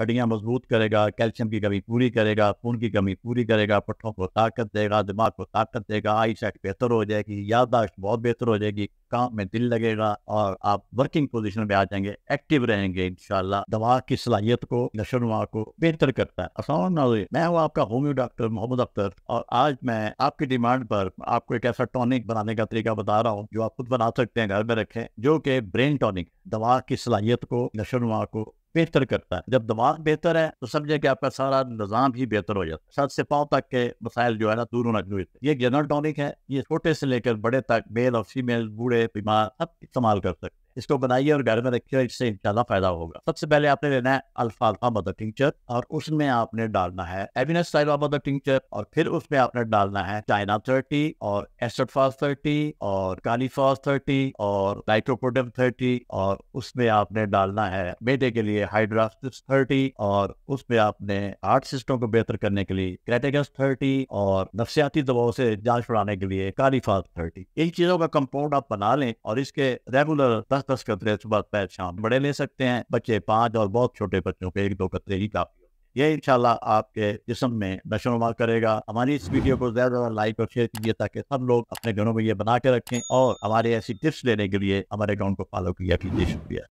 हड्डियाँ मजबूत करेगा कैल्शियम की कमी पूरी करेगा खून की कमी पूरी करेगा पट्ठों को ताकत देगा दिमाग को ताकत देगा आई साइट बेहतर हो जाएगी याददाश्त बहुत बेहतर हो जाएगी काम में दिल लगेगा और आप वर्किंग पोजिशन में आ जाएंगे एक्टिव रहेंगे इनशाला दवा की सलाहियत को नशोनुमा को बेहतर करता है असल मैं हूँ आपका होम्यो डॉक्टर मोहम्मद अख्तर और आज मैं आपकी डिमांड पर आपको एक ऐसा टॉनिक बनाने का तरीका बता रहा हूँ जो आप खुद बना सकते हैं घर में रखें जो कि ब्रेन टॉनिक दवा की सलाहियत को नशोनुमा को बेहतर करता है जब दिमाग बेहतर है तो समझे कि आपका सारा निज़ाम ही बेहतर हो जाता है सर से पाँव तक के मसाइल जो है ना दूर होना चाहिए ये जनरल टॉनिक है ये छोटे से लेकर बड़े तक मेल और फीमेल बूढ़े बीमार सब इस्तेमाल कर सकते हैं इसको बनाइए और घर में रखिए इससे ज्यादा फायदा होगा सबसे पहले आपने लेना है अल्फा अल्फा मदर टिंचर और उसमें आपने डालना है एविनस स्टाइल मदर टिंचर और फिर उसमें आपने डालना है चाइना थर्टी और एसड फॉस थर्टी और काली फॉस थर्टी और नाइट्रोपोडम थर्टी और उसमें आपने डालना है बेटे के लिए हाइड्राफ्टिस थर्टी और उसमें आपने हार्ट सिस्टम को बेहतर करने के लिए क्रेटेगस थर्टी और नफसियाती दवाओं से जान बढ़ाने के लिए काली फॉस थर्टी इन चीजों का कंपाउंड आप बना लें और इसके रेगुलर दस दस कतरे सुबह पैर शाम बड़े ले सकते हैं बच्चे पाँच और बहुत छोटे बच्चों के एक दो कतरे ही काफी ये इंशाल्लाह आपके जिसम में नशोनुमा करेगा हमारी इस वीडियो को ज्यादा ज्यादा लाइक और शेयर कीजिए ताकि सब लोग अपने घरों में ये बना के रखें और हमारे ऐसी टिप्स लेने के लिए हमारे अकाउंट को फॉलो किया कीजिए शुक्रिया